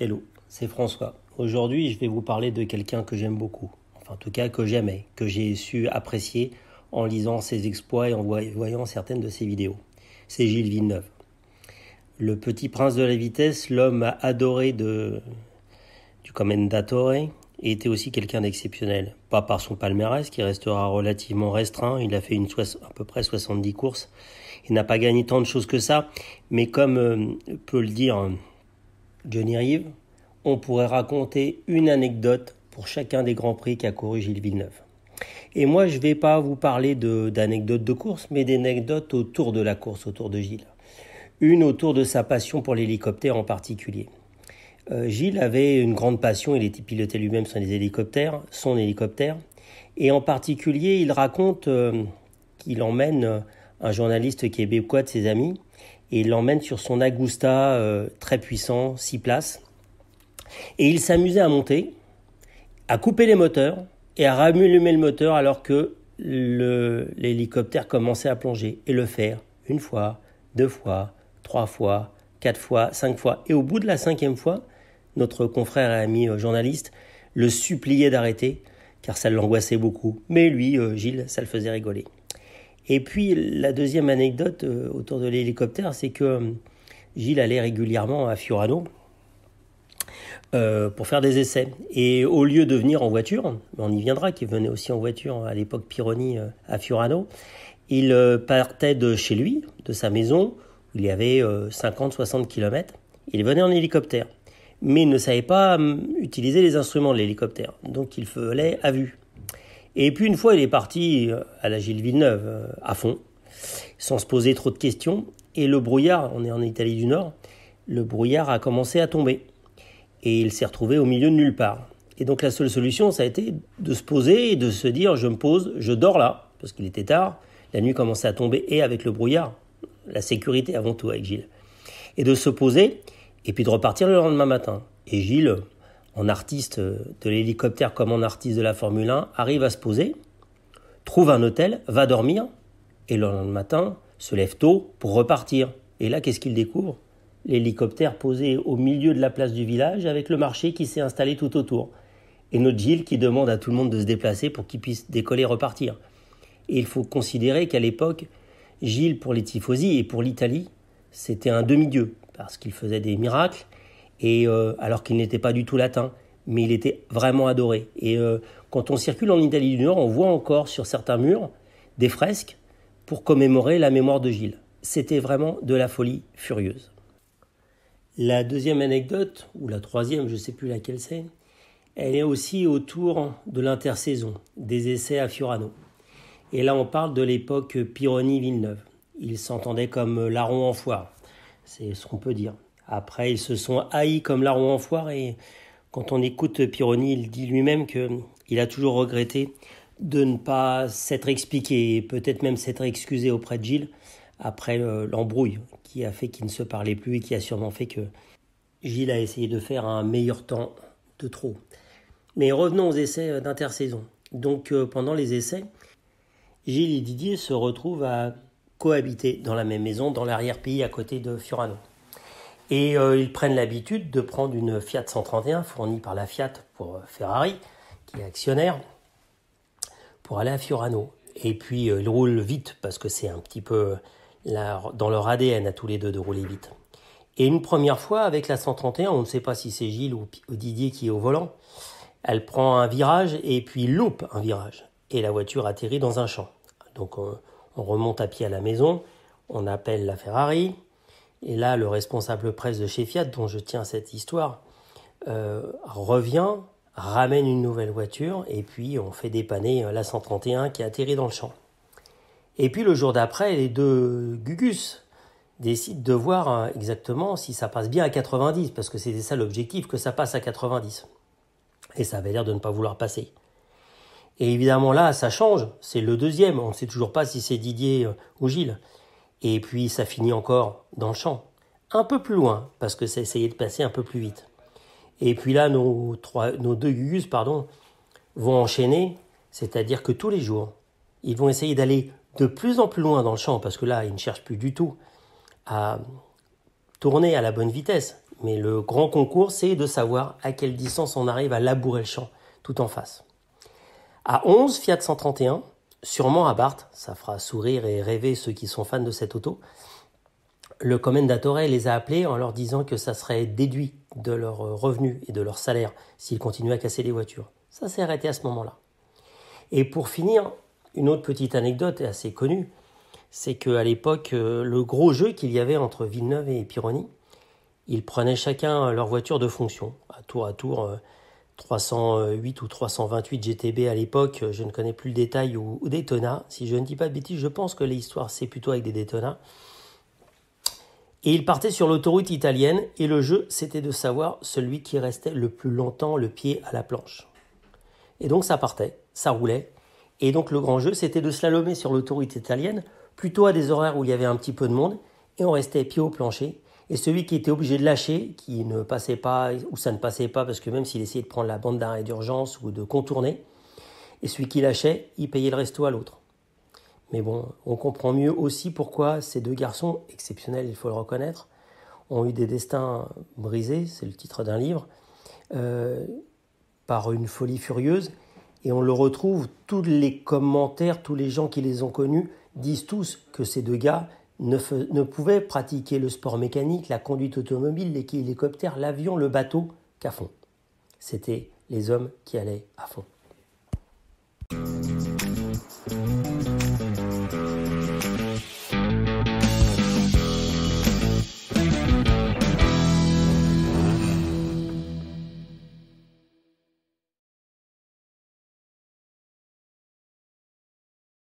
Hello, c'est François. Aujourd'hui, je vais vous parler de quelqu'un que j'aime beaucoup, enfin en tout cas que j'aimais, que j'ai su apprécier en lisant ses exploits et en voyant certaines de ses vidéos. C'est Gilles Villeneuve. Le petit prince de la vitesse, l'homme adoré de, du et était aussi quelqu'un d'exceptionnel. Pas par son palmarès, qui restera relativement restreint, il a fait une à peu près 70 courses, il n'a pas gagné tant de choses que ça, mais comme euh, peut le dire Johnny Rive, on pourrait raconter une anecdote pour chacun des grands prix qu'a couru Gilles Villeneuve. Et moi, je ne vais pas vous parler d'anecdotes de, course, mais d'anecdotes autour de la course, autour de Gilles. Une autour de sa passion pour l'hélicoptère en particulier. Euh, Gilles avait une grande passion, il était piloté lui-même sur les hélicoptères, son hélicoptère, et en particulier, il raconte euh, qu'il emmène euh, un journaliste québécois de ses amis et l'emmène sur son Agusta euh, très puissant, 6 places. Et il s'amusait à monter, à couper les moteurs et à rallumer le moteur alors que l'hélicoptère commençait à plonger et le faire une fois, deux fois, trois fois, quatre fois, cinq fois. Et au bout de la cinquième fois, notre confrère et ami euh, journaliste le suppliait d'arrêter car ça l'angoissait beaucoup. Mais lui, euh, Gilles, ça le faisait rigoler. Et puis la deuxième anecdote euh, autour de l'hélicoptère, c'est que euh, Gilles allait régulièrement à Fiorano euh, pour faire des essais. Et au lieu de venir en voiture, on y viendra, qui venait aussi en voiture à l'époque Pironi à Fiorano, il partait de chez lui, de sa maison, il y avait 50-60 km. Il venait en hélicoptère, mais il ne savait pas hum, utiliser les instruments de l'hélicoptère, donc il fallait à vue. Et puis une fois, il est parti euh, à la Gilles Villeneuve, euh, à fond, sans se poser trop de questions. Et le brouillard, on est en Italie du Nord, le brouillard a commencé à tomber. Et il s'est retrouvé au milieu de nulle part. Et donc la seule solution, ça a été de se poser et de se dire, je me pose, je dors là, parce qu'il était tard, la nuit commençait à tomber, et avec le brouillard, la sécurité avant tout avec Gilles. Et de se poser, et puis de repartir le lendemain matin. Et Gilles, en artiste euh, de l'hélicoptère comme en artiste de la Formule 1, arrive à se poser, trouve un hôtel, va dormir, et le lendemain matin se lève tôt pour repartir. Et là, qu'est-ce qu'il découvre L'hélicoptère posé au milieu de la place du village avec le marché qui s'est installé tout autour. Et notre Gilles qui demande à tout le monde de se déplacer pour qu'il puisse décoller et repartir. Et il faut considérer qu'à l'époque, Gilles, pour les tifosi et pour l'Italie, c'était un demi-dieu, parce qu'il faisait des miracles, et euh, alors qu'il n'était pas du tout latin, mais il était vraiment adoré. Et euh, quand on circule en Italie du Nord, on voit encore sur certains murs des fresques pour commémorer la mémoire de Gilles. C'était vraiment de la folie furieuse. La deuxième anecdote, ou la troisième, je ne sais plus laquelle c'est, elle est aussi autour de l'intersaison, des essais à Fiorano. Et là, on parle de l'époque Pironi-Villeneuve. il s'entendait comme larron en foire, c'est ce qu'on peut dire. Après, ils se sont haïs comme roue en foire et quand on écoute Pironi, il dit lui-même qu'il a toujours regretté de ne pas s'être expliqué et peut-être même s'être excusé auprès de Gilles après l'embrouille qui a fait qu'ils ne se parlaient plus et qui a sûrement fait que Gilles a essayé de faire un meilleur temps de trop. Mais revenons aux essais euh, d'intersaison. Donc euh, pendant les essais, Gilles et Didier se retrouvent à cohabiter dans la même maison dans l'arrière-pays à côté de Furano. Et euh, ils prennent l'habitude de prendre une Fiat 131 fournie par la Fiat pour euh, Ferrari, qui est actionnaire, pour aller à Fiorano. Et puis euh, ils roulent vite parce que c'est un petit peu dans leur ADN à tous les deux de rouler vite. Et une première fois avec la 131, on ne sait pas si c'est Gilles ou, Didier qui est au volant, elle prend un virage et puis loupe un virage. Et la voiture atterrit dans un champ. Donc on remonte à pied à la maison, on appelle la Ferrari, et là, le responsable presse de chez Fiat, dont je tiens cette histoire, euh, revient, ramène une nouvelle voiture, et puis on fait dépanner euh, la 131 qui a atterri dans le champ. Et puis le jour d'après, les deux Gugus décident de voir euh, exactement si ça passe bien à 90, parce que c'était ça l'objectif, que ça passe à 90. Et ça avait l'air de ne pas vouloir passer. Et évidemment là, ça change, c'est le deuxième, on ne sait toujours pas si c'est Didier ou Gilles. Et puis ça finit encore dans le champ, un peu plus loin, parce que c'est essayer de passer un peu plus vite. Et puis là, nos, deux Gugus pardon, vont enchaîner, c'est-à-dire que tous les jours, ils vont essayer d'aller de plus en plus loin dans le champ, parce que là, ils ne cherchent plus du tout à tourner à la bonne vitesse. Mais le grand concours, c'est de savoir à quelle distance on arrive à labourer le champ tout en face. À 11, Fiat 131, sûrement à Barthes, ça fera sourire et rêver ceux qui sont fans de cette auto, le commendatore les a appelés en leur disant que ça serait déduit de leurs revenus et de leur salaire s'ils continuaient à casser les voitures. Ça s'est arrêté à ce moment-là. Et pour finir, une autre petite anecdote assez connue, c'est qu'à l'époque, euh, le gros jeu qu'il y avait entre Villeneuve et Pironi, ils prenaient chacun leur voiture de fonction, à tour à tour. Euh, 308 ou 328 GTB à l'époque, je ne connais plus le détail, ou, ou, Daytona. Si je ne dis pas de bêtises, je pense que l'histoire c'est plutôt avec des Daytona. Et il partait sur l'autoroute italienne et le jeu c'était de savoir celui qui restait le plus longtemps le pied à la planche. Et donc ça partait, ça roulait. Et donc le grand jeu c'était de slalomer sur l'autoroute italienne, plutôt à des horaires où il y avait un petit peu de monde, et on restait pied au plancher et celui qui était obligé de lâcher, qui ne passait pas, ou ça ne passait pas, parce que même s'il essayait de prendre la bande d'arrêt d'urgence ou de contourner, et celui qui lâchait, il payait le resto à l'autre. Mais bon, on comprend mieux aussi pourquoi ces deux garçons, exceptionnels, il faut le reconnaître, ont eu des destins brisés, c'est le titre d'un livre, euh, par une folie furieuse. Et on le retrouve, tous les commentaires, tous les gens qui les ont connus disent tous que ces deux gars ne, pouvaient pratiquer le sport mécanique, la conduite automobile, les hélicoptères, l'avion, le bateau qu'à fond. C'était les hommes qui allaient à fond.